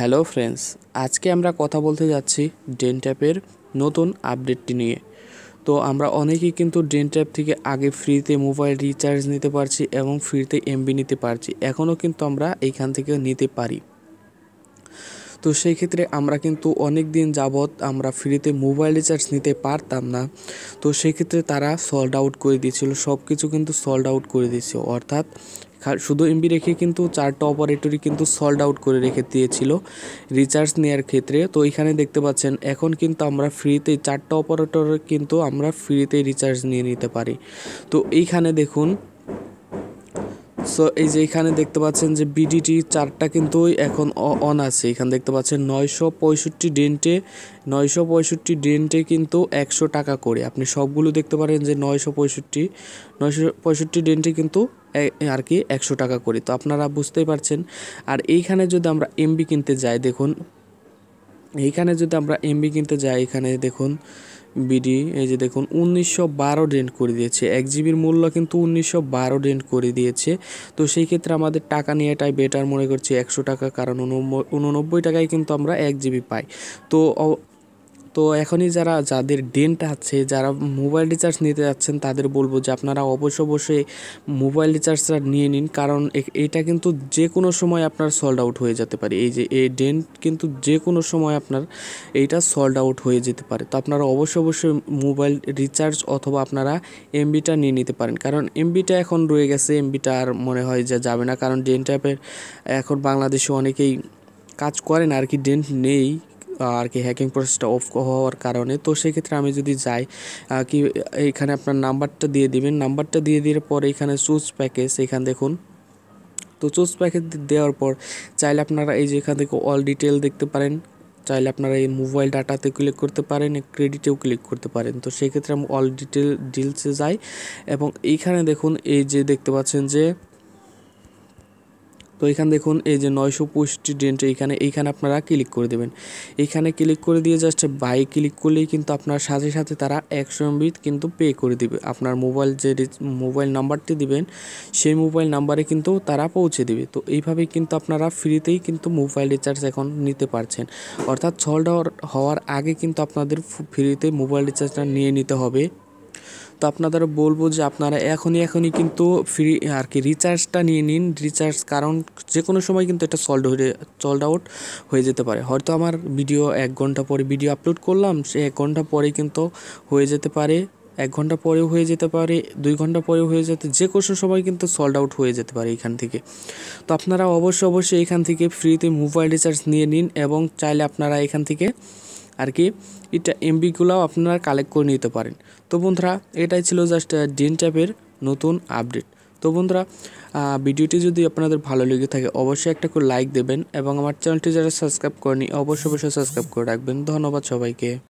hello friends আজকে আমরা কথা বলতে যাচ্ছি ডেন ট্যাপের নতুন আপডেটটি নিয়ে তো আমরা অনেকেই কিন্তু ডেন ট্যাপ থেকে আগে ফ্রিতে মোবাইল রিচার্জ নিতে পারছি এবং ফ্রিতে এমবি নিতে পারছি এখনও কিন্তু আমরা এইখান থেকে নিতে পারি তো সেই ক্ষেত্রে আমরা কিন্তু অনেক দিন যাবৎ আমরা ফ্রিতে মোবাইল রিচার্জ নিতে পারতাম না তো সেই ক্ষেত্রে তারা সল্ড আউট করে দিয়েছিল সব কিছু কিন্তু সল্ড আউট করে দিয়েছে অর্থাৎ শুধু এমবি রেখে কিন্তু চারটা অপারেটরই কিন্তু সল্ড আউট করে রেখে দিয়েছিল রিচার্জ নেওয়ার ক্ষেত্রে তো এখানে দেখতে পাচ্ছেন এখন কিন্তু আমরা ফ্রিতে চারটা অপারেটর কিন্তু আমরা ফ্রিতে রিচার্জ নিয়ে নিতে পারি তো এইখানে দেখুন সো এই যে এখানে দেখতে পাচ্ছেন যে বিডিটি চারটা কিন্তু এখন অন আছে এখানে দেখতে পাচ্ছেন নয়শো পঁয়ষট্টি ডেন্টে নয়শো পঁয়ষট্টি ডেন্টে কিন্তু একশো টাকা করে আপনি সবগুলো দেখতে পারেন যে নয়শো পঁয়ষট্টি নয়শো পঁয়ষট্টি ডেন্টে কিন্তু আর কি একশো টাকা করে তো আপনারা বুঝতেই পারছেন আর এইখানে যদি আমরা এমবি কিনতে যাই দেখুন এইখানে যদি আমরা এমবি কিনতে যাই এখানে দেখুন বিডি এই যে দেখুন উনিশশো বারো ডেন্ট করে দিয়েছে এক জিবির মূল্য কিন্তু উনিশশো বারো ডেন্ট করে দিয়েছে তো সেই ক্ষেত্রে আমাদের টাকা নিয়েটাই বেটার মনে করছি একশো টাকা কারণ উননব্বই টাকায় কিন্তু আমরা এক জিবি পাই তো তো এখনই যারা যাদের ডেন্ট আছে যারা মোবাইল রিচার্জ নিতে যাচ্ছেন তাদের বলবো যে আপনারা অবশ্য অবশ্যই মোবাইল রিচার্জটা নিয়ে নিন কারণ এটা কিন্তু যে কোনো সময় আপনার সল্ড আউট হয়ে যেতে পারে এই যে এই ডেন্ট কিন্তু যে কোনো সময় আপনার এইটা সল্ড আউট হয়ে যেতে পারে তো আপনারা অবশ্য অবশ্যই মোবাইল রিচার্জ অথবা আপনারা এমবিটা নিয়ে নিতে পারেন কারণ এমবিটা এখন রয়ে গেছে এমবিটা আর মনে হয় যে যাবে না কারণ ডেন্ট অ্যাপের এখন বাংলাদেশে অনেকেই কাজ করেন আর কি ডেন্ট নেই আর কি হ্যাকিং প্রসেসটা অফ হওয়ার কারণে তো সেক্ষেত্রে আমি যদি যাই কি এখানে আপনার নাম্বারটা দিয়ে দিবেন নাম্বারটা দিয়ে দেওয়ার পরে এখানে সুইচ প্যাকেজ এখানে দেখুন তো চুজ প্যাকেজ দেওয়ার পর চাইলে আপনারা এই যে এখান থেকে অল ডিটেল দেখতে পারেন চাইলে আপনারা এই মোবাইল ডাটাতে ক্লিক করতে পারেন ক্রেডিটেও ক্লিক করতে পারেন তো সেক্ষেত্রে আমি অল ডিটেল ডিলসে যাই এবং এইখানে দেখুন এই যে দেখতে পাচ্ছেন যে তো এখানে দেখুন এই যে নয়শো পঁয়ষট্টি ডেন্ট এইখানে এইখানে আপনারা ক্লিক করে দেবেন এইখানে ক্লিক করে দিয়ে জাস্ট বাই ক্লিক করলেই কিন্তু আপনার সাথে সাথে তারা একশো এমবি কিন্তু পে করে দিবে আপনার মোবাইল যে মোবাইল নাম্বারটি দিবেন সেই মোবাইল নাম্বারে কিন্তু তারা পৌঁছে দেবে তো এইভাবে কিন্তু আপনারা ফ্রিতেই কিন্তু মোবাইল রিচার্জ এখন নিতে পারছেন অর্থাৎ ছল হওয়ার আগে কিন্তু আপনাদের ফ্রিতে মোবাইল রিচার্জটা নিয়ে নিতে হবে তো আপনাদের বলবো যে আপনারা এখনই এখনই কিন্তু ফ্রি আর কি রিচার্জটা নিয়ে নিন রিচার্জ কারণ যে কোনো সময় কিন্তু এটা সল্ড হয়ে সল্ড আউট হয়ে যেতে পারে হয়তো আমার ভিডিও এক ঘন্টা পরে ভিডিও আপলোড করলাম সে এক ঘন্টা পরে কিন্তু হয়ে যেতে পারে এক ঘন্টা পরেও হয়ে যেতে পারে দুই ঘন্টা পরেও হয়ে যেতে যে কোনো সময় কিন্তু সল্ড আউট হয়ে যেতে পারে এখান থেকে তো আপনারা অবশ্যই অবশ্যই এখান থেকে ফ্রিতে মোবাইল রিচার্জ নিয়ে নিন এবং চাইলে আপনারা এখান থেকে আর কি এটা এমবিগুলোও আপনারা কালেক্ট করে নিতে পারেন তো বন্ধুরা এটাই ছিল জাস্ট ডিন ট্যাপের নতুন আপডেট তো বন্ধুরা ভিডিওটি যদি আপনাদের ভালো লেগে থাকে অবশ্যই একটা করে লাইক দেবেন এবং আমার চ্যানেলটি যারা সাবস্ক্রাইব করেনি অবশ্যই অবশ্যই সাবস্ক্রাইব করে রাখবেন ধন্যবাদ সবাইকে